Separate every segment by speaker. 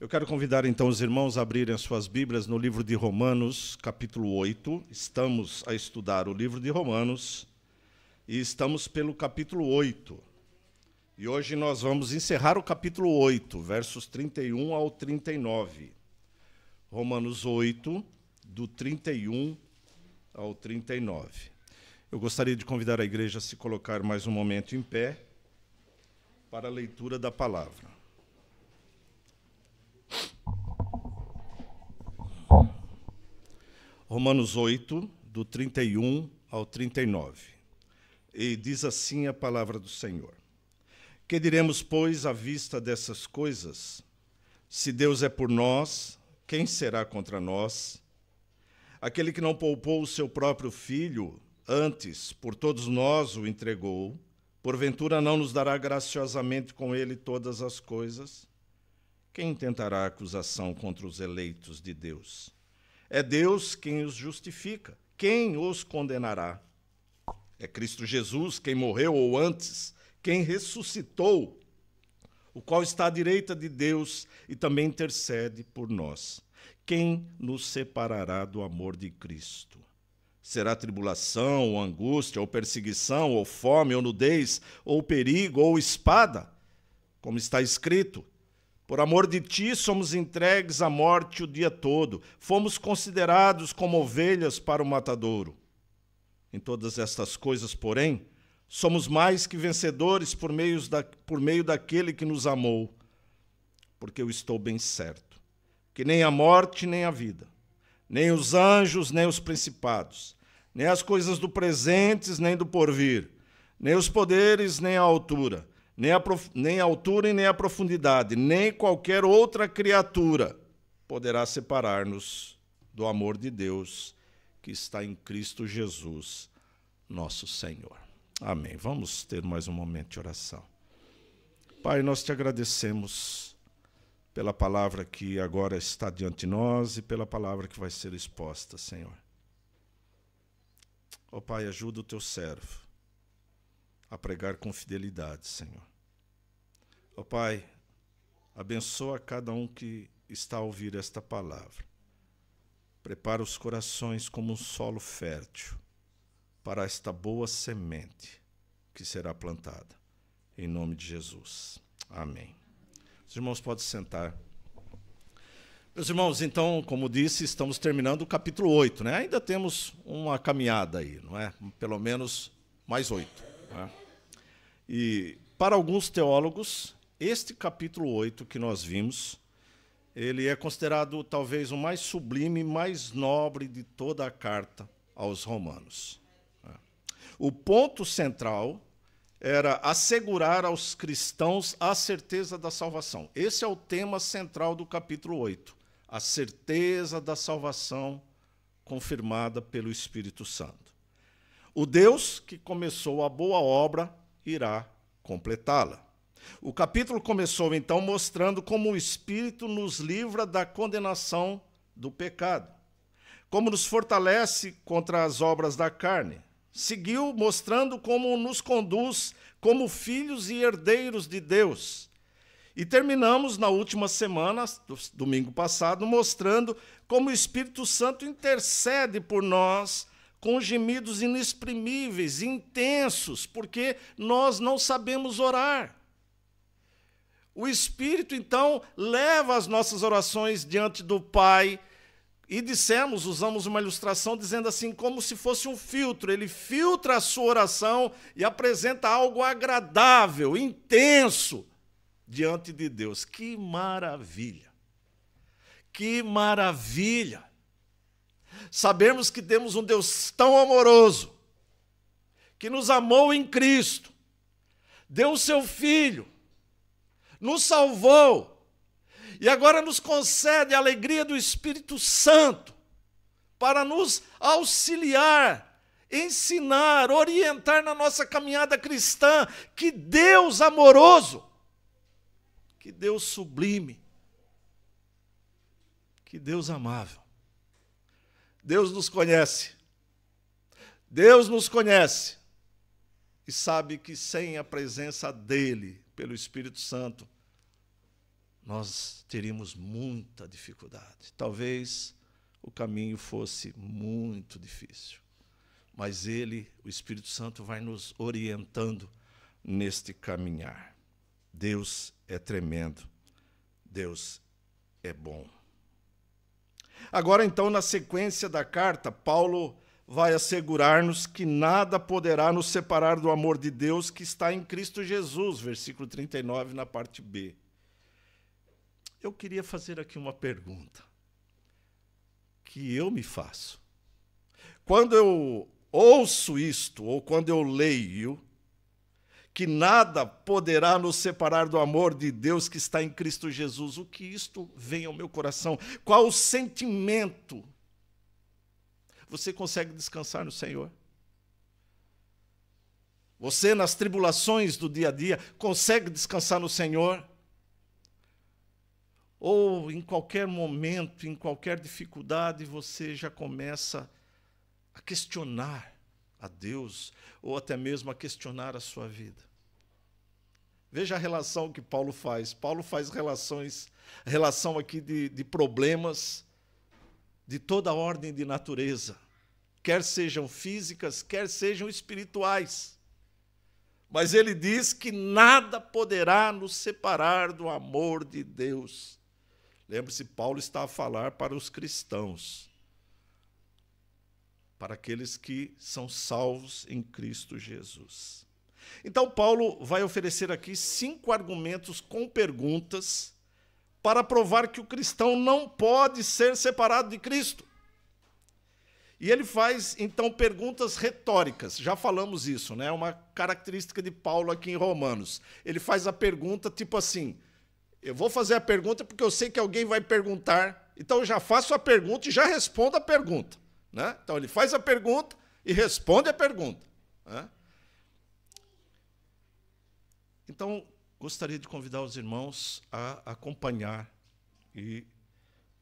Speaker 1: Eu quero convidar então os irmãos a abrirem as suas Bíblias no livro de Romanos, capítulo 8. Estamos a estudar o livro de Romanos e estamos pelo capítulo 8. E hoje nós vamos encerrar o capítulo 8, versos 31 ao 39. Romanos 8, do 31 ao 39. Eu gostaria de convidar a igreja a se colocar mais um momento em pé para a leitura da palavra. Romanos 8, do 31 ao 39. E diz assim a palavra do Senhor: Que diremos, pois, à vista dessas coisas? Se Deus é por nós, quem será contra nós? Aquele que não poupou o seu próprio filho, antes por todos nós o entregou, porventura não nos dará graciosamente com ele todas as coisas? Quem tentará acusação contra os eleitos de Deus? É Deus quem os justifica. Quem os condenará? É Cristo Jesus quem morreu ou antes, quem ressuscitou, o qual está à direita de Deus e também intercede por nós. Quem nos separará do amor de Cristo? Será tribulação, ou angústia, ou perseguição, ou fome, ou nudez, ou perigo, ou espada? Como está escrito, por amor de ti, somos entregues à morte o dia todo. Fomos considerados como ovelhas para o matadouro. Em todas estas coisas, porém, somos mais que vencedores por meio, da, por meio daquele que nos amou. Porque eu estou bem certo que nem a morte, nem a vida, nem os anjos, nem os principados, nem as coisas do presente, nem do porvir, nem os poderes, nem a altura nem a, prof... nem a altura e nem a profundidade, nem qualquer outra criatura poderá separar-nos do amor de Deus que está em Cristo Jesus, nosso Senhor. Amém. Vamos ter mais um momento de oração. Pai, nós te agradecemos pela palavra que agora está diante de nós e pela palavra que vai ser exposta, Senhor. Ó oh, Pai, ajuda o teu servo a pregar com fidelidade, Senhor oh, Pai, abençoa cada um que está a ouvir esta palavra. Prepara os corações como um solo fértil para esta boa semente que será plantada. Em nome de Jesus. Amém. Os irmãos podem sentar. Meus irmãos, então, como disse, estamos terminando o capítulo 8, né? Ainda temos uma caminhada aí, não é? Pelo menos mais oito. Né? E para alguns teólogos, este capítulo 8 que nós vimos, ele é considerado talvez o mais sublime, mais nobre de toda a carta aos Romanos. O ponto central era assegurar aos cristãos a certeza da salvação. Esse é o tema central do capítulo 8, a certeza da salvação confirmada pelo Espírito Santo. O Deus que começou a boa obra irá completá-la. O capítulo começou então mostrando como o Espírito nos livra da condenação do pecado, como nos fortalece contra as obras da carne. Seguiu mostrando como nos conduz como filhos e herdeiros de Deus. E terminamos na última semana, domingo passado, mostrando como o Espírito Santo intercede por nós com gemidos inexprimíveis, intensos, porque nós não sabemos orar. O Espírito, então, leva as nossas orações diante do Pai. E dissemos, usamos uma ilustração dizendo assim, como se fosse um filtro. Ele filtra a sua oração e apresenta algo agradável, intenso diante de Deus. Que maravilha! Que maravilha! Sabemos que temos um Deus tão amoroso, que nos amou em Cristo, deu o seu Filho nos salvou e agora nos concede a alegria do Espírito Santo para nos auxiliar, ensinar, orientar na nossa caminhada cristã. Que Deus amoroso, que Deus sublime, que Deus amável. Deus nos conhece. Deus nos conhece e sabe que sem a presença dele pelo Espírito Santo, nós teríamos muita dificuldade. Talvez o caminho fosse muito difícil. Mas ele, o Espírito Santo, vai nos orientando neste caminhar. Deus é tremendo. Deus é bom. Agora, então, na sequência da carta, Paulo vai assegurar-nos que nada poderá nos separar do amor de Deus que está em Cristo Jesus, versículo 39, na parte B. Eu queria fazer aqui uma pergunta que eu me faço. Quando eu ouço isto, ou quando eu leio, que nada poderá nos separar do amor de Deus que está em Cristo Jesus, o que isto vem ao meu coração? Qual o sentimento você consegue descansar no Senhor. Você, nas tribulações do dia a dia, consegue descansar no Senhor? Ou em qualquer momento, em qualquer dificuldade, você já começa a questionar a Deus, ou até mesmo a questionar a sua vida? Veja a relação que Paulo faz. Paulo faz relações, relação aqui de, de problemas de toda ordem de natureza, quer sejam físicas, quer sejam espirituais. Mas ele diz que nada poderá nos separar do amor de Deus. Lembre-se, Paulo está a falar para os cristãos, para aqueles que são salvos em Cristo Jesus. Então, Paulo vai oferecer aqui cinco argumentos com perguntas para provar que o cristão não pode ser separado de Cristo. E ele faz então perguntas retóricas. Já falamos isso, né? É uma característica de Paulo aqui em Romanos. Ele faz a pergunta tipo assim: eu vou fazer a pergunta porque eu sei que alguém vai perguntar, então eu já faço a pergunta e já respondo a pergunta, né? Então ele faz a pergunta e responde a pergunta, né? Então gostaria de convidar os irmãos a acompanhar e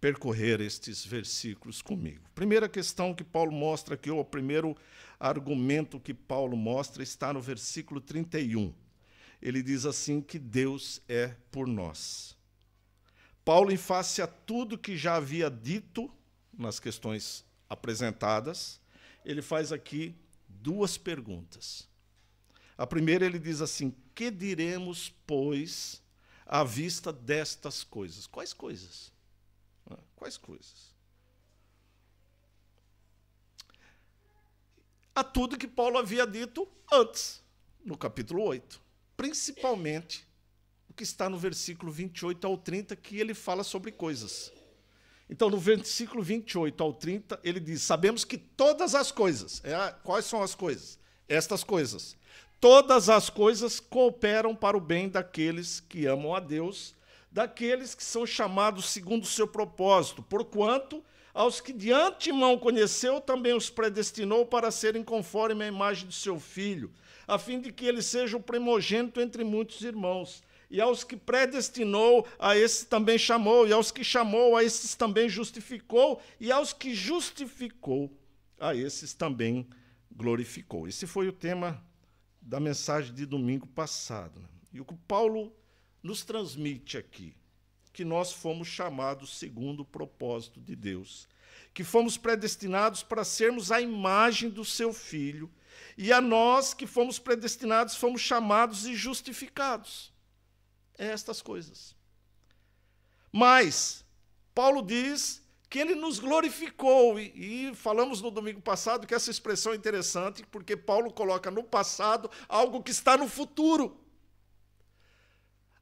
Speaker 1: percorrer estes versículos comigo. Primeira questão que Paulo mostra aqui, ou o primeiro argumento que Paulo mostra, está no versículo 31. Ele diz assim: que Deus é por nós. Paulo, em face a tudo que já havia dito nas questões apresentadas, ele faz aqui duas perguntas. A primeira ele diz assim: Que diremos, pois, à vista destas coisas? Quais coisas? Quais coisas? A tudo que Paulo havia dito antes, no capítulo 8. Principalmente o que está no versículo 28 ao 30, que ele fala sobre coisas. Então, no versículo 28 ao 30, ele diz: Sabemos que todas as coisas, é quais são as coisas? Estas coisas Todas as coisas cooperam para o bem daqueles que amam a Deus, daqueles que são chamados segundo o seu propósito, porquanto aos que de antemão conheceu, também os predestinou para serem conforme a imagem de seu filho, a fim de que ele seja o primogênito entre muitos irmãos. E aos que predestinou, a esses também chamou, e aos que chamou, a esses também justificou, e aos que justificou, a esses também glorificou. Esse foi o tema da mensagem de domingo passado. Né? E o que Paulo nos transmite aqui, que nós fomos chamados segundo o propósito de Deus, que fomos predestinados para sermos a imagem do seu filho, e a nós que fomos predestinados, fomos chamados e justificados. É estas coisas. Mas Paulo diz que ele nos glorificou. E, e, falamos no domingo passado que essa expressão é interessante, porque Paulo coloca no passado algo que está no futuro.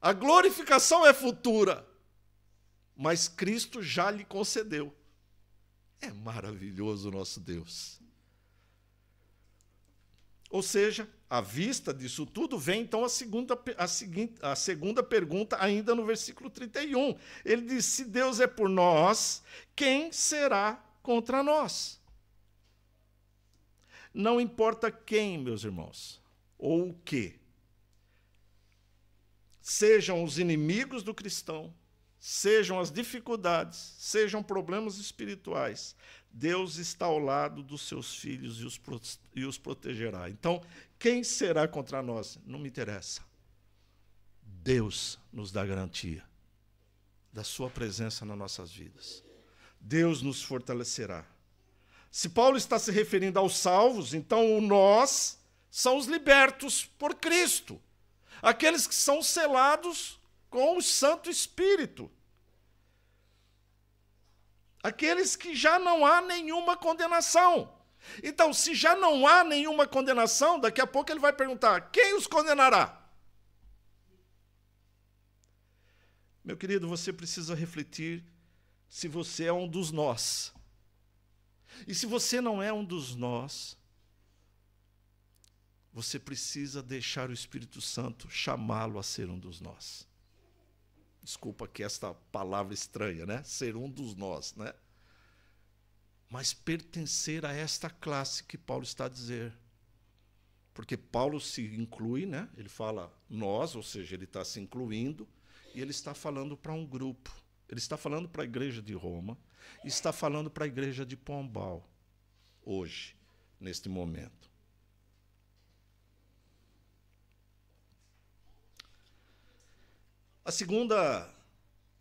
Speaker 1: A glorificação é futura, mas Cristo já lhe concedeu. É maravilhoso o nosso Deus. Ou seja, à vista disso tudo, vem então a segunda, a, seguinte, a segunda pergunta, ainda no versículo 31. Ele diz: Se Deus é por nós, quem será contra nós? Não importa quem, meus irmãos, ou o que. Sejam os inimigos do cristão, sejam as dificuldades, sejam problemas espirituais, Deus está ao lado dos seus filhos e os, e os protegerá. Então, quem será contra nós? Não me interessa. Deus nos dá garantia da sua presença nas nossas vidas. Deus nos fortalecerá. Se Paulo está se referindo aos salvos, então o nós são os libertos por Cristo, aqueles que são selados com o Santo Espírito. Aqueles que já não há nenhuma condenação. Então, se já não há nenhuma condenação, daqui a pouco ele vai perguntar: quem os condenará? Meu querido, você precisa refletir se você é um dos nós. E se você não é um dos nós, você precisa deixar o Espírito Santo chamá-lo a ser um dos nós desculpa aqui esta palavra estranha, né? Ser um dos nós, né? Mas pertencer a esta classe que Paulo está a dizer. Porque Paulo se inclui, né? Ele fala nós, ou seja, ele está se incluindo, e ele está falando para um grupo. Ele está falando para a igreja de Roma, está falando para a igreja de Pombal, hoje, neste momento. A segunda,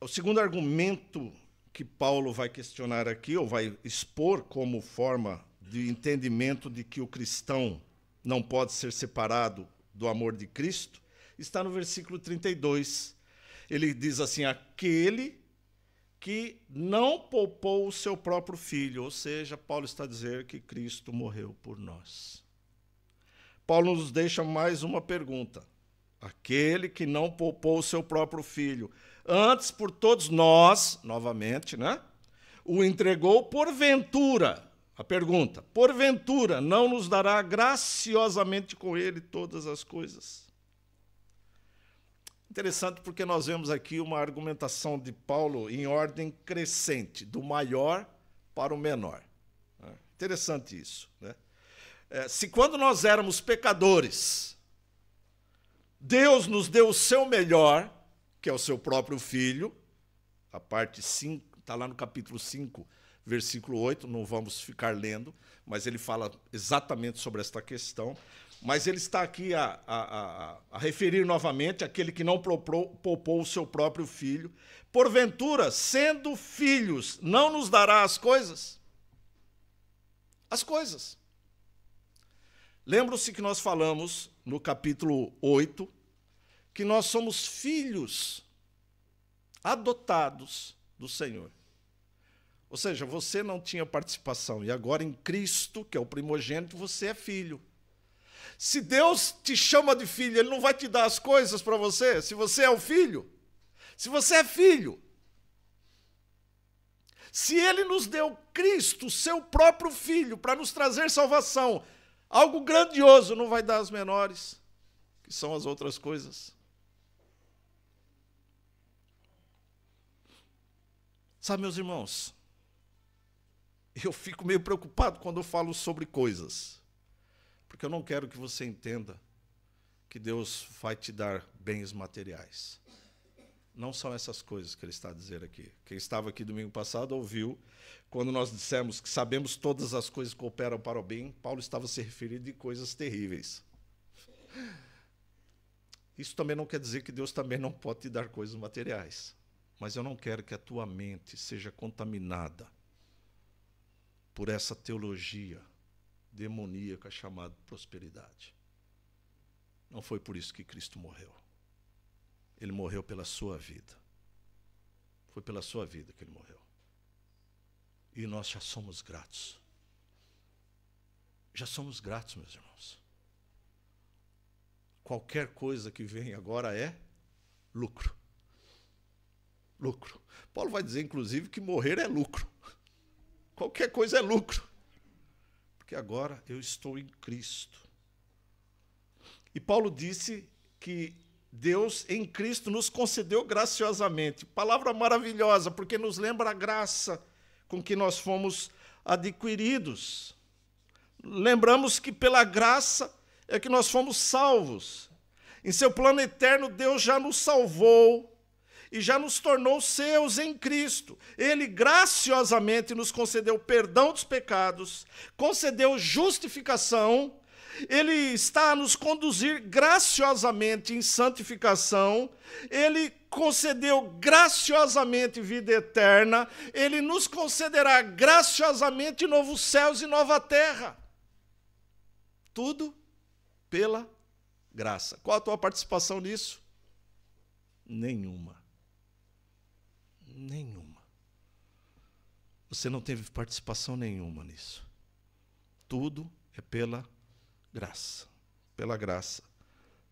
Speaker 1: o segundo argumento que Paulo vai questionar aqui, ou vai expor como forma de entendimento de que o cristão não pode ser separado do amor de Cristo, está no versículo 32. Ele diz assim: Aquele que não poupou o seu próprio filho, ou seja, Paulo está dizendo que Cristo morreu por nós. Paulo nos deixa mais uma pergunta: Aquele que não poupou o seu próprio filho, antes por todos nós, novamente, né? O entregou porventura. A pergunta: porventura não nos dará graciosamente com ele todas as coisas? Interessante porque nós vemos aqui uma argumentação de Paulo em ordem crescente, do maior para o menor. Né? Interessante isso. Né? É, se quando nós éramos pecadores, Deus nos deu o seu melhor, que é o seu próprio filho, a parte 5, está lá no capítulo 5, versículo 8, não vamos ficar lendo, mas ele fala exatamente sobre esta questão. Mas ele está aqui a, a, a, a referir novamente aquele que não poupou, poupou o seu próprio filho. Porventura, sendo filhos, não nos dará as coisas? As coisas. lembra se que nós falamos no capítulo 8 que nós somos filhos adotados do Senhor. Ou seja, você não tinha participação e agora em Cristo, que é o primogênito, você é filho. Se Deus te chama de filho, Ele não vai te dar as coisas para você, se você é o filho. Se você é filho. Se Ele nos deu Cristo, seu próprio filho, para nos trazer salvação, algo grandioso, não vai dar as menores, que são as outras coisas. Sabe, meus irmãos, eu fico meio preocupado quando eu falo sobre coisas, porque eu não quero que você entenda que Deus vai te dar bens materiais. Não são essas coisas que ele está a dizer aqui. Quem estava aqui domingo passado ouviu quando nós dissemos que sabemos todas as coisas que cooperam para o bem, Paulo estava se referindo de coisas terríveis. Isso também não quer dizer que Deus também não pode te dar coisas materiais mas eu não quero que a tua mente seja contaminada por essa teologia demoníaca chamada prosperidade. Não foi por isso que Cristo morreu. Ele morreu pela sua vida. Foi pela sua vida que ele morreu. E nós já somos gratos. Já somos gratos, meus irmãos. Qualquer coisa que vem agora é lucro lucro. Paulo vai dizer, inclusive, que morrer é lucro. Qualquer coisa é lucro. Porque agora eu estou em Cristo. E Paulo disse que Deus em Cristo nos concedeu graciosamente. Palavra maravilhosa, porque nos lembra a graça com que nós fomos adquiridos. Lembramos que pela graça é que nós fomos salvos. Em seu plano eterno, Deus já nos salvou e já nos tornou seus em Cristo. Ele graciosamente nos concedeu perdão dos pecados, concedeu justificação, ele está a nos conduzir graciosamente em santificação, ele concedeu graciosamente vida eterna, ele nos concederá graciosamente novos céus e nova terra. Tudo pela graça. Qual a tua participação nisso? Nenhuma nenhuma. Você não teve participação nenhuma nisso. Tudo é pela graça. Pela graça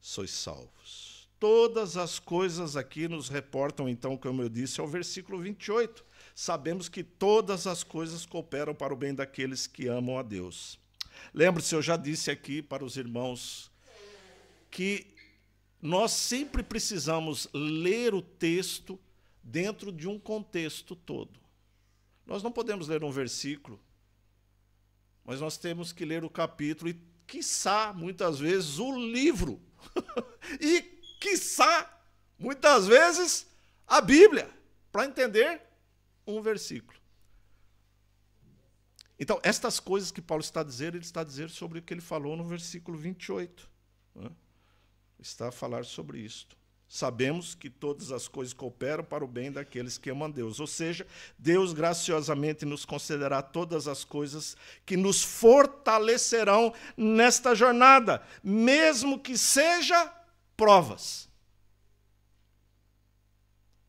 Speaker 1: sois salvos. Todas as coisas aqui nos reportam, então, como eu disse, ao versículo 28. Sabemos que todas as coisas cooperam para o bem daqueles que amam a Deus. Lembre-se, eu já disse aqui para os irmãos que nós sempre precisamos ler o texto dentro de um contexto todo. Nós não podemos ler um versículo, mas nós temos que ler o capítulo e, quiçá, muitas vezes, o livro. e, quiçá, muitas vezes, a Bíblia, para entender um versículo. Então, estas coisas que Paulo está dizendo, ele está dizendo sobre o que ele falou no versículo 28. Né? Está a falar sobre isto. Sabemos que todas as coisas cooperam para o bem daqueles que amam Deus. Ou seja, Deus graciosamente nos concederá todas as coisas que nos fortalecerão nesta jornada, mesmo que seja provas.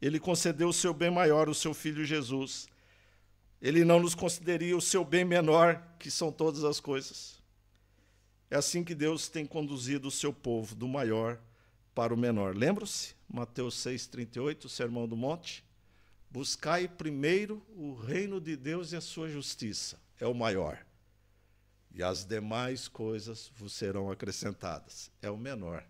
Speaker 1: Ele concedeu o seu bem maior, o seu filho Jesus. Ele não nos concederia o seu bem menor, que são todas as coisas. É assim que Deus tem conduzido o seu povo, do maior para o menor. Lembram-se? Mateus 6,38, Sermão do Monte. Buscai primeiro o reino de Deus e a sua justiça, é o maior. E as demais coisas vos serão acrescentadas, é o menor.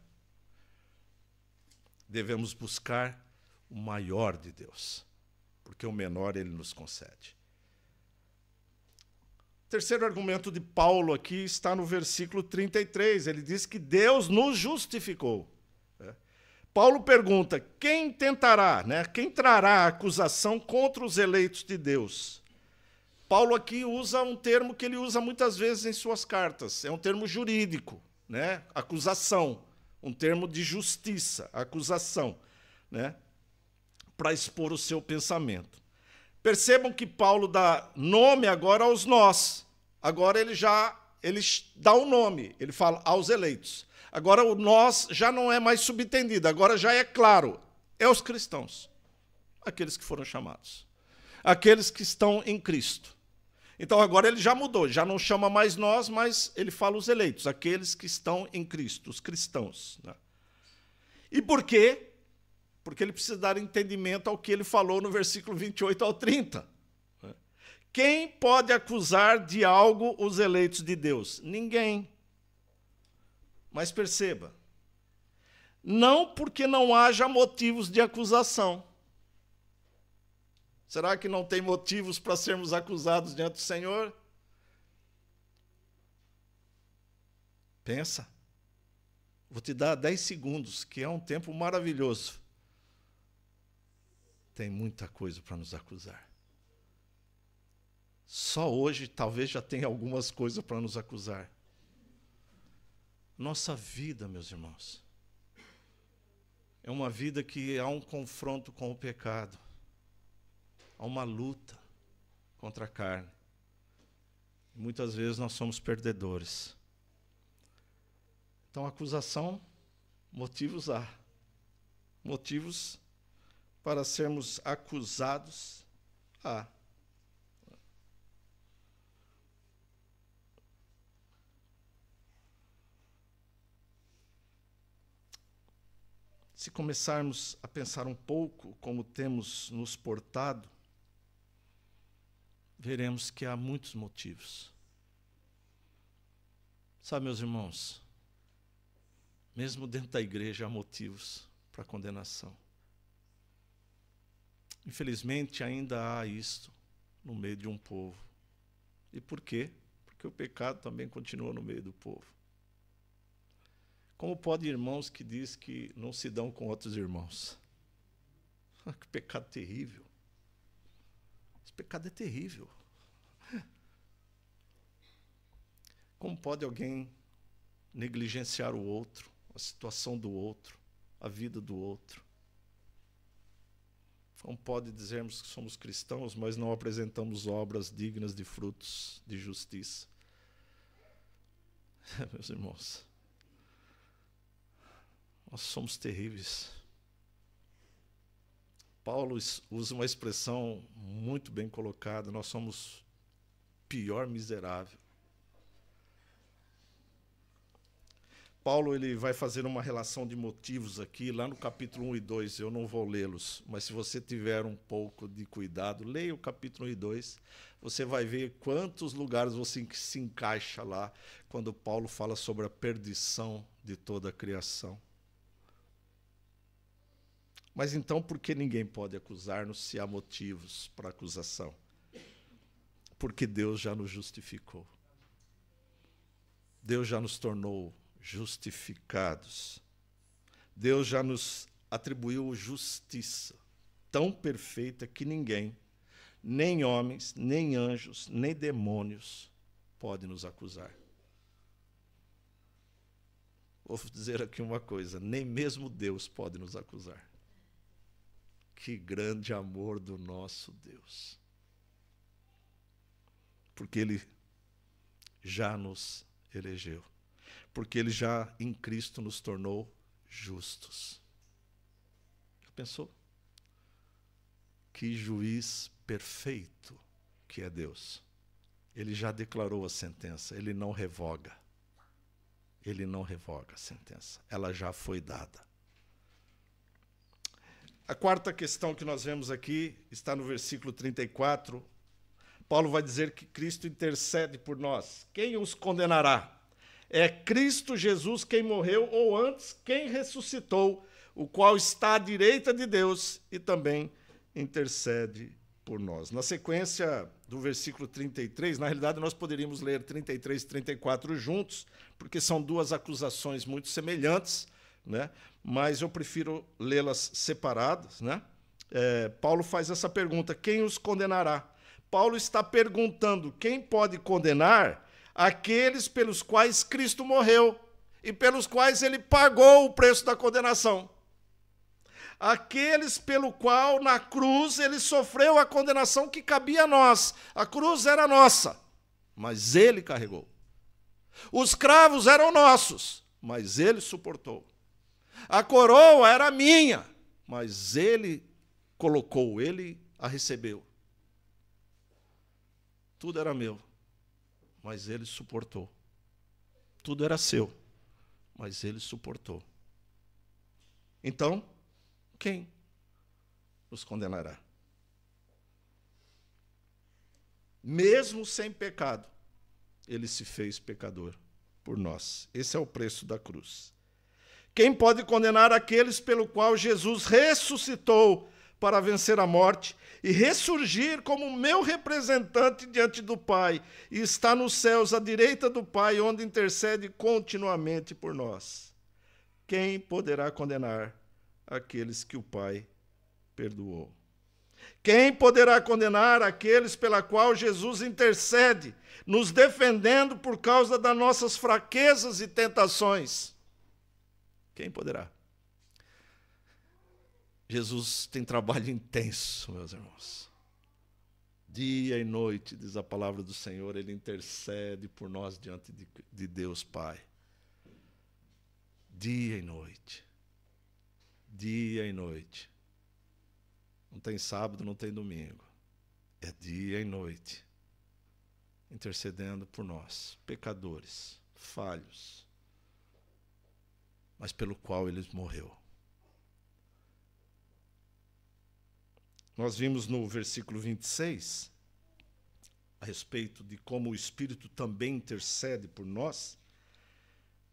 Speaker 1: Devemos buscar o maior de Deus, porque o menor ele nos concede. Terceiro argumento de Paulo aqui está no versículo 33. Ele diz que Deus nos justificou. Paulo pergunta: quem tentará, né? Quem trará acusação contra os eleitos de Deus? Paulo aqui usa um termo que ele usa muitas vezes em suas cartas. É um termo jurídico, né? Acusação, um termo de justiça, acusação, né? Para expor o seu pensamento. Percebam que Paulo dá nome agora aos nós. Agora ele já ele dá o um nome. Ele fala aos eleitos. Agora o nós já não é mais subentendido, agora já é claro. É os cristãos, aqueles que foram chamados, aqueles que estão em Cristo. Então agora ele já mudou, já não chama mais nós, mas ele fala os eleitos, aqueles que estão em Cristo, os cristãos. Né? E por quê? Porque ele precisa dar entendimento ao que ele falou no versículo 28 ao 30. Né? Quem pode acusar de algo os eleitos de Deus? Ninguém. Mas perceba, não porque não haja motivos de acusação. Será que não tem motivos para sermos acusados diante do Senhor? Pensa. Vou te dar 10 segundos, que é um tempo maravilhoso. Tem muita coisa para nos acusar. Só hoje talvez já tenha algumas coisas para nos acusar. Nossa vida, meus irmãos, é uma vida que há um confronto com o pecado, há uma luta contra a carne. Muitas vezes nós somos perdedores. Então, acusação, motivos há. Motivos para sermos acusados há. Se começarmos a pensar um pouco como temos nos portado, veremos que há muitos motivos. Sabe, meus irmãos, mesmo dentro da igreja há motivos para condenação. Infelizmente ainda há isto no meio de um povo. E por quê? Porque o pecado também continua no meio do povo. Como pode irmãos que diz que não se dão com outros irmãos? Ah, que pecado terrível. Esse pecado é terrível. Como pode alguém negligenciar o outro, a situação do outro, a vida do outro? Como pode dizermos que somos cristãos, mas não apresentamos obras dignas de frutos de justiça? Meus irmãos, nós somos terríveis. Paulo usa uma expressão muito bem colocada: nós somos pior miserável. Paulo ele vai fazer uma relação de motivos aqui, lá no capítulo 1 e 2, eu não vou lê-los, mas se você tiver um pouco de cuidado, leia o capítulo 1 e 2, você vai ver quantos lugares você se encaixa lá quando Paulo fala sobre a perdição de toda a criação. Mas então por que ninguém pode acusar-nos se há motivos para acusação? Porque Deus já nos justificou. Deus já nos tornou justificados. Deus já nos atribuiu justiça tão perfeita que ninguém, nem homens, nem anjos, nem demônios, pode nos acusar. Vou dizer aqui uma coisa: nem mesmo Deus pode nos acusar. Que grande amor do nosso Deus. Porque Ele já nos elegeu. Porque Ele já em Cristo nos tornou justos. Pensou? Que juiz perfeito que é Deus. Ele já declarou a sentença, ele não revoga. Ele não revoga a sentença, ela já foi dada. A quarta questão que nós vemos aqui está no versículo 34. Paulo vai dizer que Cristo intercede por nós. Quem os condenará? É Cristo Jesus quem morreu, ou antes, quem ressuscitou, o qual está à direita de Deus e também intercede por nós. Na sequência do versículo 33, na realidade nós poderíamos ler 33 e 34 juntos, porque são duas acusações muito semelhantes, né? mas eu prefiro lê-las separadas. Né? É, Paulo faz essa pergunta: quem os condenará? Paulo está perguntando: quem pode condenar aqueles pelos quais Cristo morreu e pelos quais ele pagou o preço da condenação? Aqueles pelo qual na cruz ele sofreu a condenação que cabia a nós. A cruz era nossa, mas ele carregou. Os cravos eram nossos, mas ele suportou a coroa era minha, mas ele colocou, ele a recebeu. Tudo era meu, mas ele suportou. Tudo era seu, mas ele suportou. Então, quem nos condenará? Mesmo sem pecado, ele se fez pecador por nós. Esse é o preço da cruz. Quem pode condenar aqueles pelo qual Jesus ressuscitou para vencer a morte e ressurgir como meu representante diante do Pai e está nos céus à direita do Pai, onde intercede continuamente por nós? Quem poderá condenar aqueles que o Pai perdoou? Quem poderá condenar aqueles pela qual Jesus intercede, nos defendendo por causa das nossas fraquezas e tentações? Quem poderá? Jesus tem trabalho intenso, meus irmãos. Dia e noite, diz a palavra do Senhor, ele intercede por nós diante de, de Deus Pai. Dia e noite. Dia e noite. Não tem sábado, não tem domingo. É dia e noite. Intercedendo por nós, pecadores, falhos mas pelo qual ele morreu. Nós vimos no versículo 26 a respeito de como o Espírito também intercede por nós,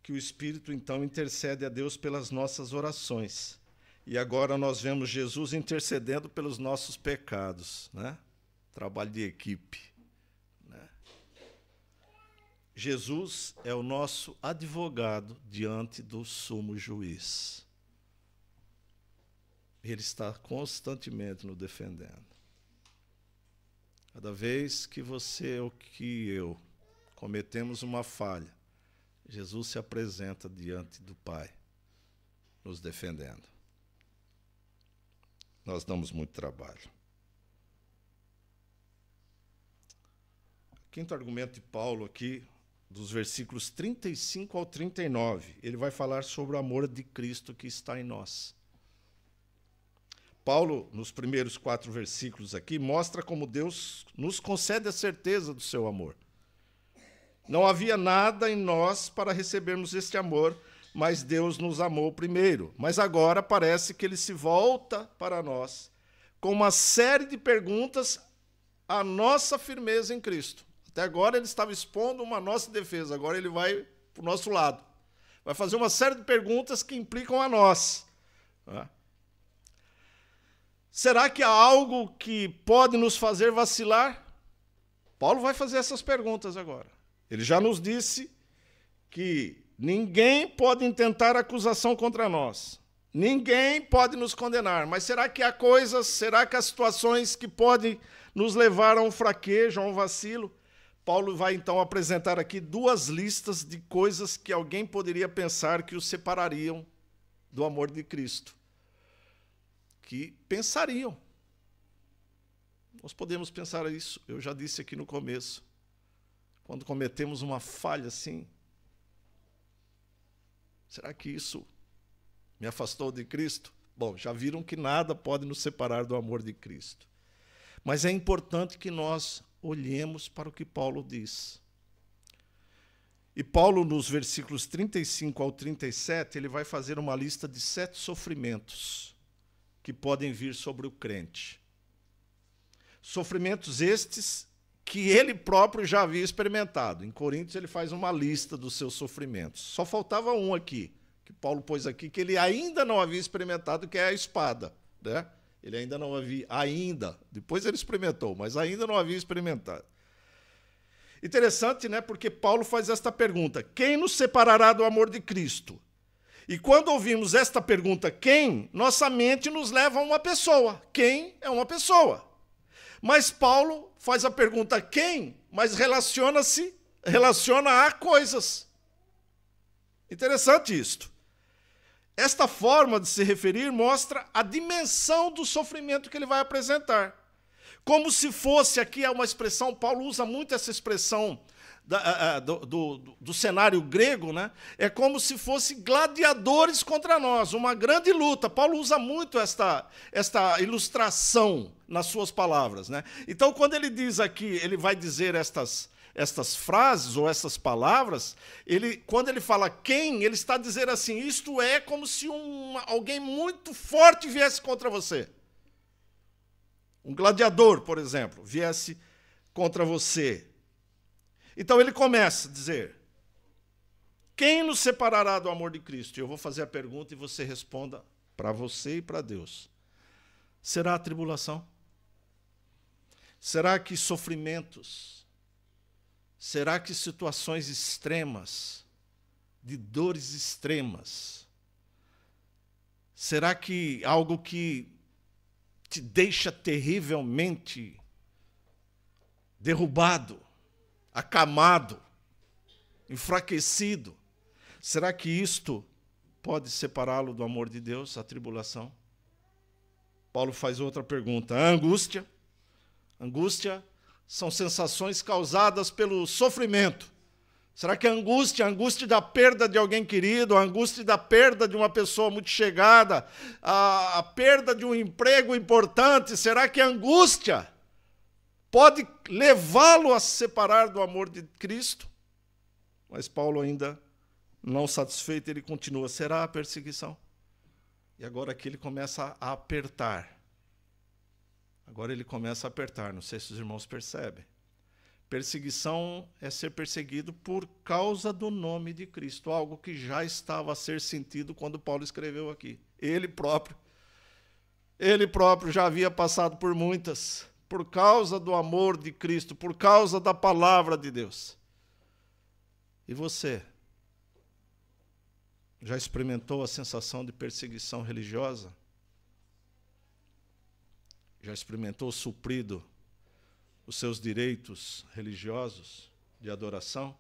Speaker 1: que o Espírito então intercede a Deus pelas nossas orações. E agora nós vemos Jesus intercedendo pelos nossos pecados, né? Trabalho de equipe. Jesus é o nosso advogado diante do sumo juiz. Ele está constantemente nos defendendo. Cada vez que você ou que eu cometemos uma falha, Jesus se apresenta diante do Pai, nos defendendo. Nós damos muito trabalho. Quinto argumento de Paulo aqui, dos versículos 35 ao 39, ele vai falar sobre o amor de Cristo que está em nós. Paulo, nos primeiros quatro versículos aqui, mostra como Deus nos concede a certeza do seu amor. Não havia nada em nós para recebermos este amor, mas Deus nos amou primeiro. Mas agora parece que ele se volta para nós com uma série de perguntas à nossa firmeza em Cristo. Até agora ele estava expondo uma nossa defesa, agora ele vai para o nosso lado. Vai fazer uma série de perguntas que implicam a nós. Né? Será que há algo que pode nos fazer vacilar? Paulo vai fazer essas perguntas agora. Ele já nos disse que ninguém pode intentar acusação contra nós. Ninguém pode nos condenar, mas será que há coisas, será que há situações que podem nos levar a um fraquejo, a um vacilo? Paulo vai então apresentar aqui duas listas de coisas que alguém poderia pensar que os separariam do amor de Cristo. Que pensariam. Nós podemos pensar isso, eu já disse aqui no começo. Quando cometemos uma falha assim, será que isso me afastou de Cristo? Bom, já viram que nada pode nos separar do amor de Cristo. Mas é importante que nós olhemos para o que Paulo diz. E Paulo, nos versículos 35 ao 37, ele vai fazer uma lista de sete sofrimentos que podem vir sobre o crente. Sofrimentos estes que ele próprio já havia experimentado. Em Coríntios, ele faz uma lista dos seus sofrimentos. Só faltava um aqui, que Paulo pôs aqui, que ele ainda não havia experimentado, que é a espada. Né? Ele ainda não havia, ainda, depois ele experimentou, mas ainda não havia experimentado. Interessante, né? Porque Paulo faz esta pergunta: quem nos separará do amor de Cristo? E quando ouvimos esta pergunta, quem, nossa mente nos leva a uma pessoa. Quem é uma pessoa? Mas Paulo faz a pergunta quem, mas relaciona-se, relaciona a coisas. Interessante isto. Esta forma de se referir mostra a dimensão do sofrimento que ele vai apresentar. Como se fosse, aqui é uma expressão, Paulo usa muito essa expressão da, do, do, do, cenário grego, né? é como se fossem gladiadores contra nós, uma grande luta. Paulo usa muito esta, esta ilustração nas suas palavras. Né? Então, quando ele diz aqui, ele vai dizer estas, estas frases ou essas palavras, ele, quando ele fala quem, ele está dizendo assim: isto é como se um, alguém muito forte viesse contra você. Um gladiador, por exemplo, viesse contra você. Então ele começa a dizer: Quem nos separará do amor de Cristo? Eu vou fazer a pergunta e você responda para você e para Deus. Será a tribulação? Será que sofrimentos? Será que situações extremas, de dores extremas, será que algo que te deixa terrivelmente derrubado, acamado, enfraquecido, será que isto pode separá-lo do amor de Deus, a tribulação? Paulo faz outra pergunta. A angústia, angústia são sensações causadas pelo sofrimento. Será que a é angústia, a angústia da perda de alguém querido, a angústia da perda de uma pessoa muito chegada, a, a perda de um emprego importante, será que a angústia pode levá-lo a se separar do amor de Cristo? Mas Paulo ainda não satisfeito, ele continua: será a perseguição? E agora que ele começa a apertar Agora ele começa a apertar, não sei se os irmãos percebem. Perseguição é ser perseguido por causa do nome de Cristo, algo que já estava a ser sentido quando Paulo escreveu aqui. Ele próprio. Ele próprio já havia passado por muitas, por causa do amor de Cristo, por causa da palavra de Deus. E você? Já experimentou a sensação de perseguição religiosa? já experimentou suprido os seus direitos religiosos de adoração?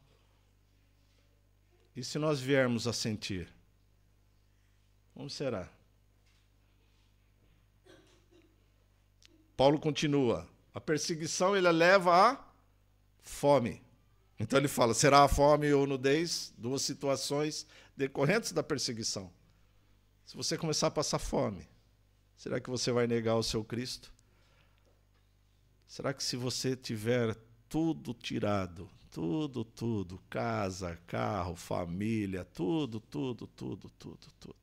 Speaker 1: E se nós viermos a sentir? Como será? Paulo continua. A perseguição ele leva à fome. Então ele fala: será a fome ou nudez? Duas situações decorrentes da perseguição. Se você começar a passar fome, Será que você vai negar o seu Cristo? Será que se você tiver tudo tirado, tudo, tudo, casa, carro, família, tudo, tudo, tudo, tudo, tudo,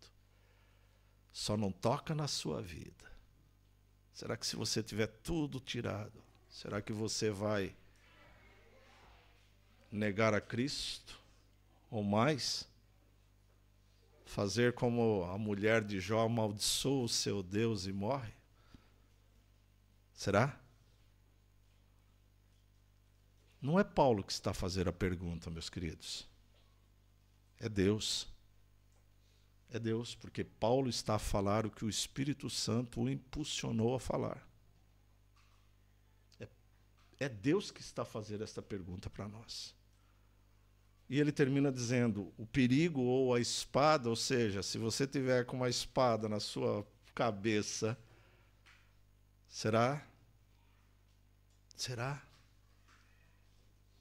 Speaker 1: só não toca na sua vida? Será que se você tiver tudo tirado, será que você vai negar a Cristo? Ou mais? fazer como a mulher de Jó amaldiçoa o seu Deus e morre? Será? Não é Paulo que está a fazer a pergunta, meus queridos. É Deus. É Deus, porque Paulo está a falar o que o Espírito Santo o impulsionou a falar. É, é Deus que está a fazer esta pergunta para nós. E ele termina dizendo: o perigo ou a espada, ou seja, se você tiver com uma espada na sua cabeça, será? Será?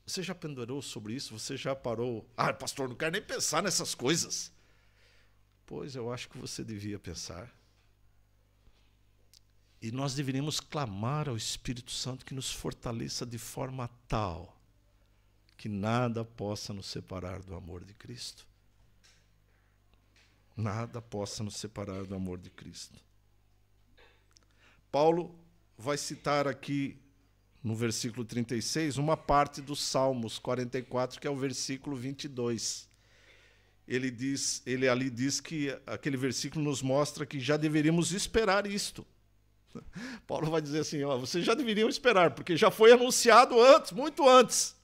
Speaker 1: Você já pendurou sobre isso? Você já parou? Ah, pastor, não quero nem pensar nessas coisas. Pois eu acho que você devia pensar. E nós deveríamos clamar ao Espírito Santo que nos fortaleça de forma tal que nada possa nos separar do amor de Cristo. Nada possa nos separar do amor de Cristo. Paulo vai citar aqui no versículo 36 uma parte dos Salmos 44, que é o versículo 22. Ele diz, ele ali diz que aquele versículo nos mostra que já deveríamos esperar isto. Paulo vai dizer assim, ó, vocês já deveriam esperar, porque já foi anunciado antes, muito antes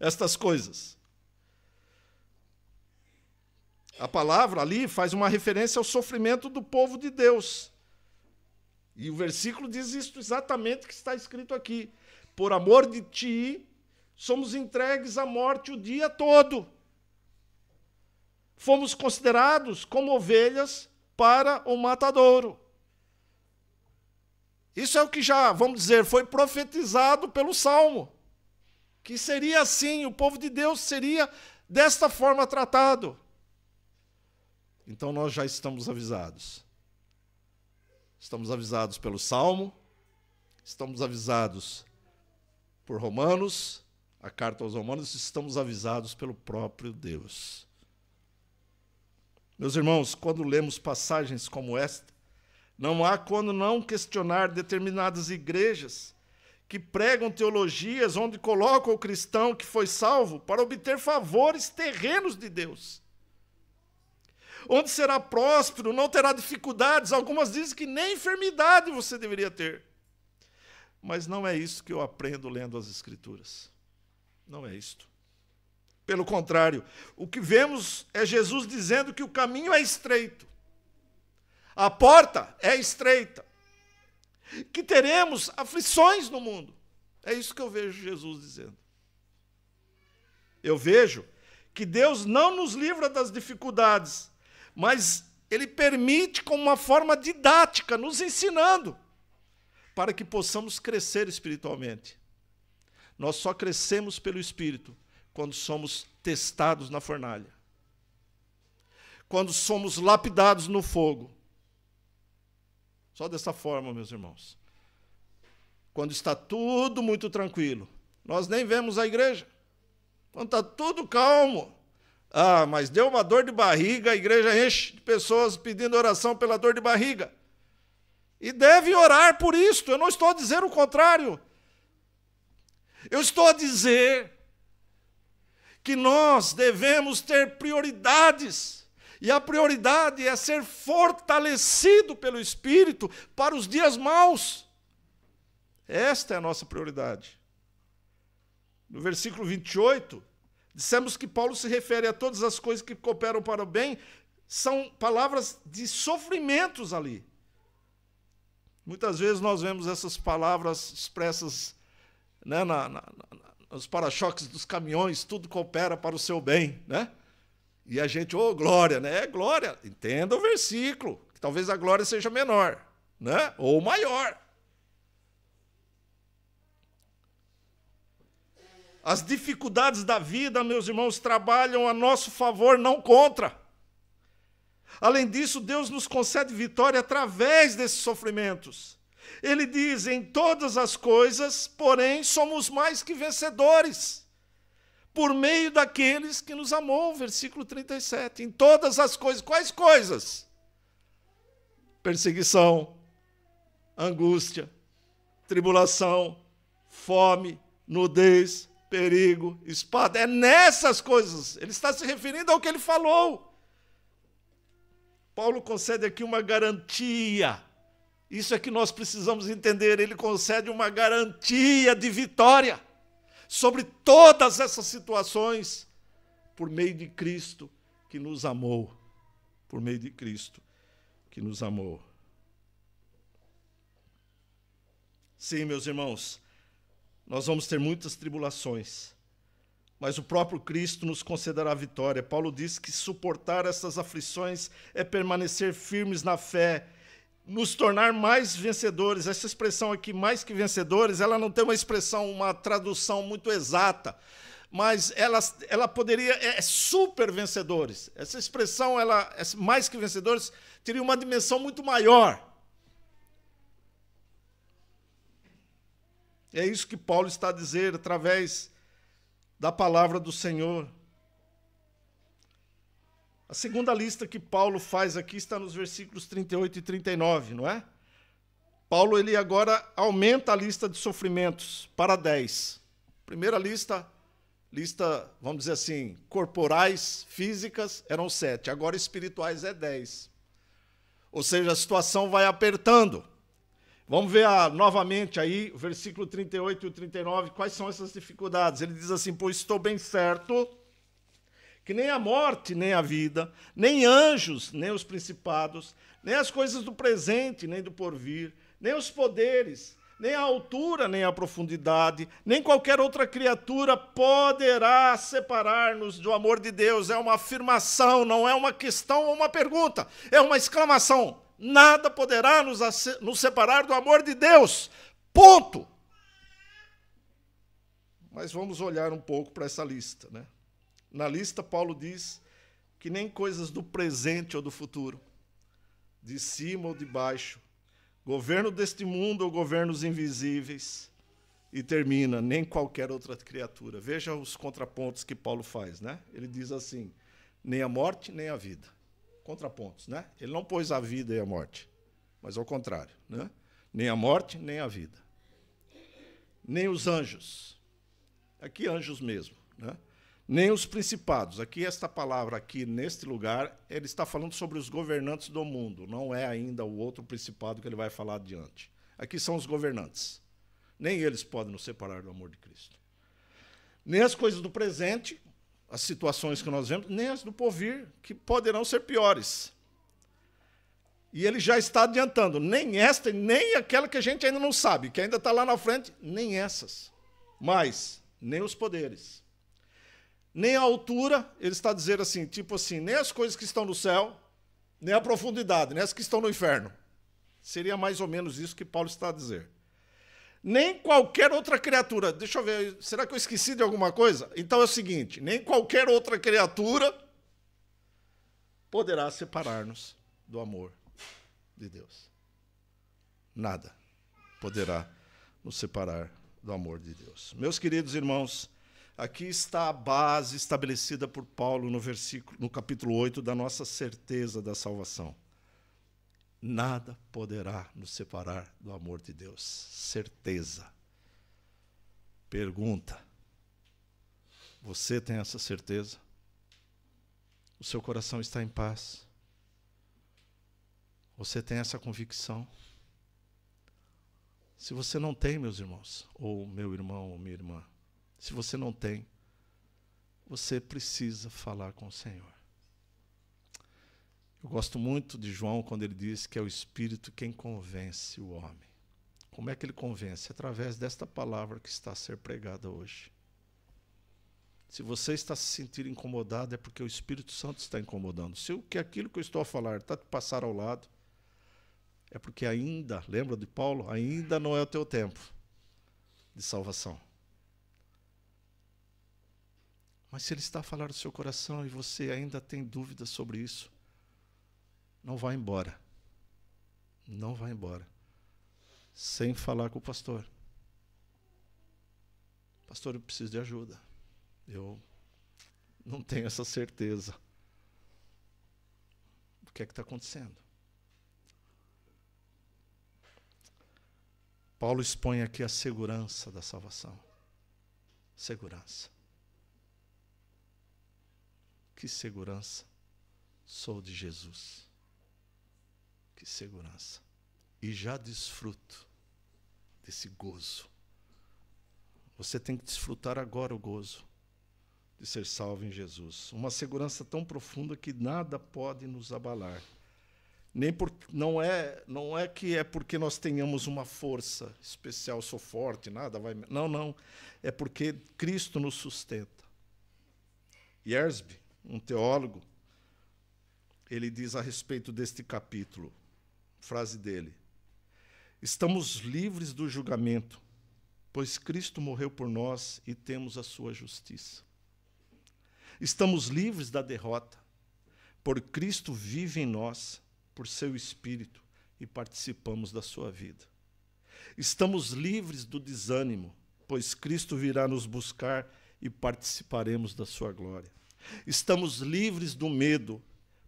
Speaker 1: estas coisas. A palavra ali faz uma referência ao sofrimento do povo de Deus. E o versículo diz isto exatamente que está escrito aqui. Por amor de ti, somos entregues à morte o dia todo. Fomos considerados como ovelhas para o matadouro. Isso é o que já, vamos dizer, foi profetizado pelo Salmo que seria assim, o povo de Deus seria desta forma tratado. Então nós já estamos avisados. Estamos avisados pelo Salmo, estamos avisados por Romanos, a carta aos Romanos, estamos avisados pelo próprio Deus. Meus irmãos, quando lemos passagens como esta, não há quando não questionar determinadas igrejas que pregam teologias onde colocam o cristão que foi salvo para obter favores terrenos de Deus. Onde será próspero, não terá dificuldades, algumas dizem que nem enfermidade você deveria ter. Mas não é isso que eu aprendo lendo as Escrituras. Não é isto. Pelo contrário, o que vemos é Jesus dizendo que o caminho é estreito, a porta é estreita, que teremos aflições no mundo. É isso que eu vejo Jesus dizendo. Eu vejo que Deus não nos livra das dificuldades, mas Ele permite como uma forma didática, nos ensinando, para que possamos crescer espiritualmente. Nós só crescemos pelo Espírito quando somos testados na fornalha, quando somos lapidados no fogo, só dessa forma, meus irmãos. Quando está tudo muito tranquilo, nós nem vemos a igreja. Quando está tudo calmo. Ah, mas deu uma dor de barriga, a igreja enche de pessoas pedindo oração pela dor de barriga. E deve orar por isto, eu não estou a dizer o contrário. Eu estou a dizer que nós devemos ter prioridades e a prioridade é ser fortalecido pelo Espírito para os dias maus. Esta é a nossa prioridade. No versículo 28, dissemos que Paulo se refere a todas as coisas que cooperam para o bem, são palavras de sofrimentos ali. Muitas vezes nós vemos essas palavras expressas né, na, na, na, nos para-choques dos caminhões, tudo coopera para o seu bem, né? E a gente, ô oh, glória, né? É glória. Entenda o versículo, que talvez a glória seja menor, né? Ou maior. As dificuldades da vida, meus irmãos, trabalham a nosso favor, não contra. Além disso, Deus nos concede vitória através desses sofrimentos. Ele diz: em todas as coisas, porém, somos mais que vencedores por meio daqueles que nos amou, versículo 37. Em todas as coisas, quais coisas? Perseguição, angústia, tribulação, fome, nudez, perigo, espada. É nessas coisas. Ele está se referindo ao que ele falou. Paulo concede aqui uma garantia. Isso é que nós precisamos entender. Ele concede uma garantia de vitória sobre todas essas situações por meio de Cristo que nos amou. Por meio de Cristo que nos amou. Sim, meus irmãos, nós vamos ter muitas tribulações, mas o próprio Cristo nos concederá a vitória. Paulo diz que suportar essas aflições é permanecer firmes na fé nos tornar mais vencedores. Essa expressão aqui, mais que vencedores, ela não tem uma expressão, uma tradução muito exata, mas ela, ela poderia. É, é super vencedores. Essa expressão, ela, mais que vencedores, teria uma dimensão muito maior. É isso que Paulo está a dizer através da palavra do Senhor. A segunda lista que Paulo faz aqui está nos versículos 38 e 39, não é? Paulo ele agora aumenta a lista de sofrimentos para 10. Primeira lista, lista, vamos dizer assim, corporais, físicas, eram sete, agora espirituais é 10. Ou seja, a situação vai apertando. Vamos ver ah, novamente aí o versículo 38 e 39, quais são essas dificuldades. Ele diz assim: Pois estou bem certo que nem a morte, nem a vida, nem anjos, nem os principados, nem as coisas do presente, nem do porvir, nem os poderes, nem a altura, nem a profundidade, nem qualquer outra criatura poderá separar-nos do amor de Deus. É uma afirmação, não é uma questão ou uma pergunta, é uma exclamação. Nada poderá nos, nos separar do amor de Deus. Ponto. Mas vamos olhar um pouco para essa lista, né? na lista, Paulo diz que nem coisas do presente ou do futuro, de cima ou de baixo, governo deste mundo ou governos invisíveis, e termina, nem qualquer outra criatura. Veja os contrapontos que Paulo faz, né? Ele diz assim: nem a morte, nem a vida. Contrapontos, né? Ele não pôs a vida e a morte, mas ao contrário, né? Nem a morte, nem a vida. Nem os anjos. Aqui anjos mesmo, né? nem os principados. Aqui esta palavra aqui neste lugar, ele está falando sobre os governantes do mundo, não é ainda o outro principado que ele vai falar adiante. Aqui são os governantes. Nem eles podem nos separar do amor de Cristo. Nem as coisas do presente, as situações que nós vemos, nem as do porvir, que poderão ser piores. E ele já está adiantando, nem esta, nem aquela que a gente ainda não sabe, que ainda está lá na frente, nem essas. Mas, nem os poderes, nem a altura, ele está dizendo assim, tipo assim, nem as coisas que estão no céu, nem a profundidade, nem as que estão no inferno. Seria mais ou menos isso que Paulo está a dizer. Nem qualquer outra criatura. Deixa eu ver, será que eu esqueci de alguma coisa? Então é o seguinte: nem qualquer outra criatura poderá separar-nos do amor de Deus. Nada poderá nos separar do amor de Deus. Meus queridos irmãos, Aqui está a base estabelecida por Paulo no versículo, no capítulo 8 da nossa certeza da salvação. Nada poderá nos separar do amor de Deus. Certeza. Pergunta: Você tem essa certeza? O seu coração está em paz? Você tem essa convicção? Se você não tem, meus irmãos, ou meu irmão ou minha irmã, se você não tem, você precisa falar com o Senhor. Eu gosto muito de João quando ele diz que é o Espírito quem convence o homem. Como é que ele convence? Através desta palavra que está a ser pregada hoje. Se você está se sentindo incomodado, é porque o Espírito Santo está incomodando. Se o que aquilo que eu estou a falar está te passar ao lado, é porque ainda, lembra de Paulo? Ainda não é o teu tempo de salvação. Mas se ele está a falar do seu coração e você ainda tem dúvidas sobre isso, não vá embora. Não vá embora. Sem falar com o pastor. Pastor, eu preciso de ajuda. Eu não tenho essa certeza. O que é que está acontecendo? Paulo expõe aqui a segurança da salvação. Segurança. Que segurança. Sou de Jesus. Que segurança. E já desfruto desse gozo. Você tem que desfrutar agora o gozo de ser salvo em Jesus. Uma segurança tão profunda que nada pode nos abalar. Nem por, não é não é que é porque nós tenhamos uma força especial, sou forte, nada vai. Não, não. É porque Cristo nos sustenta. Yersby, um teólogo, ele diz a respeito deste capítulo, frase dele: Estamos livres do julgamento, pois Cristo morreu por nós e temos a sua justiça. Estamos livres da derrota, por Cristo vive em nós, por seu espírito e participamos da sua vida. Estamos livres do desânimo, pois Cristo virá nos buscar e participaremos da sua glória. Estamos livres do medo,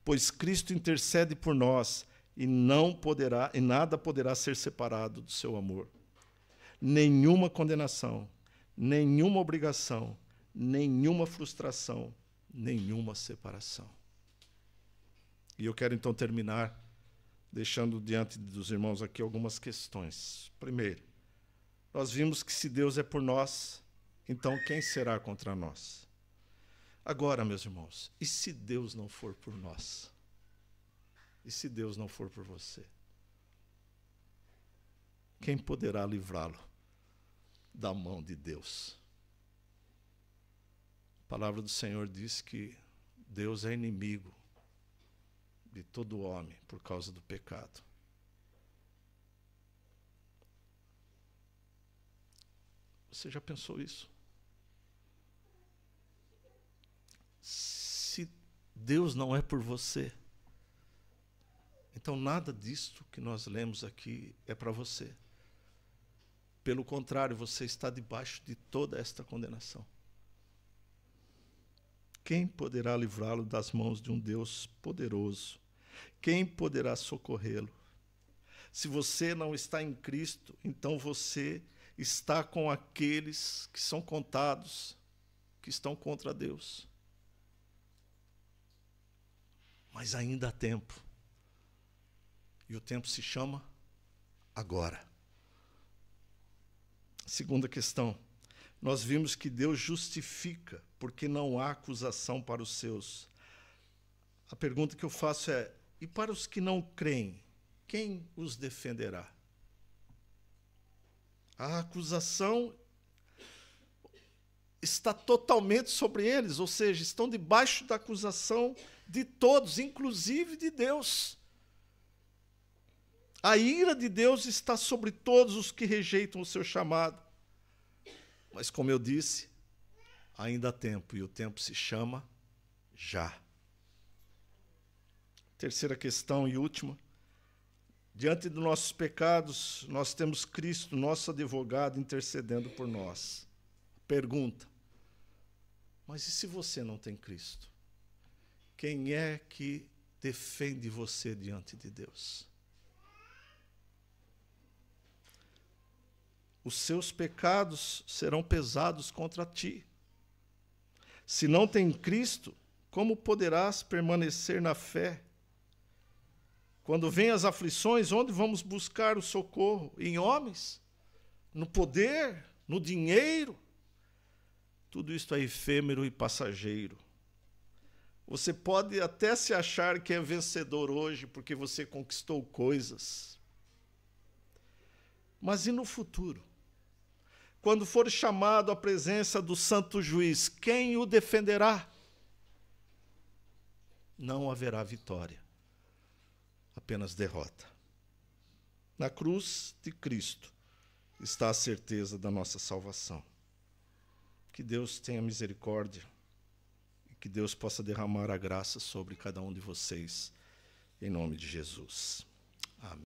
Speaker 1: pois Cristo intercede por nós e não poderá e nada poderá ser separado do seu amor. Nenhuma condenação, nenhuma obrigação, nenhuma frustração, nenhuma separação. E eu quero então terminar deixando diante dos irmãos aqui algumas questões. Primeiro, nós vimos que se Deus é por nós, então quem será contra nós? Agora, meus irmãos, e se Deus não for por nós? E se Deus não for por você? Quem poderá livrá-lo da mão de Deus? A palavra do Senhor diz que Deus é inimigo de todo homem por causa do pecado. Você já pensou isso? se Deus não é por você? Então, nada disto que nós lemos aqui é para você. Pelo contrário, você está debaixo de toda esta condenação. Quem poderá livrá-lo das mãos de um Deus poderoso? Quem poderá socorrê-lo? Se você não está em Cristo, então você está com aqueles que são contados, que estão contra Deus. Mas ainda há tempo. E o tempo se chama agora. Segunda questão. Nós vimos que Deus justifica, porque não há acusação para os seus. A pergunta que eu faço é: e para os que não creem, quem os defenderá? A acusação está totalmente sobre eles, ou seja, estão debaixo da acusação de todos, inclusive de Deus. A ira de Deus está sobre todos os que rejeitam o seu chamado. Mas, como eu disse, ainda há tempo, e o tempo se chama já. Terceira questão e última. Diante dos nossos pecados, nós temos Cristo, nosso advogado, intercedendo por nós. Pergunta: Mas e se você não tem Cristo? Quem é que defende você diante de Deus? Os seus pecados serão pesados contra ti. Se não tem Cristo, como poderás permanecer na fé? Quando vêm as aflições, onde vamos buscar o socorro? Em homens? No poder? No dinheiro? Tudo isto é efêmero e passageiro. Você pode até se achar que é vencedor hoje porque você conquistou coisas. Mas e no futuro? Quando for chamado à presença do santo juiz, quem o defenderá? Não haverá vitória, apenas derrota. Na cruz de Cristo está a certeza da nossa salvação. Que Deus tenha misericórdia que Deus possa derramar a graça sobre cada um de vocês. Em nome de Jesus. Amém.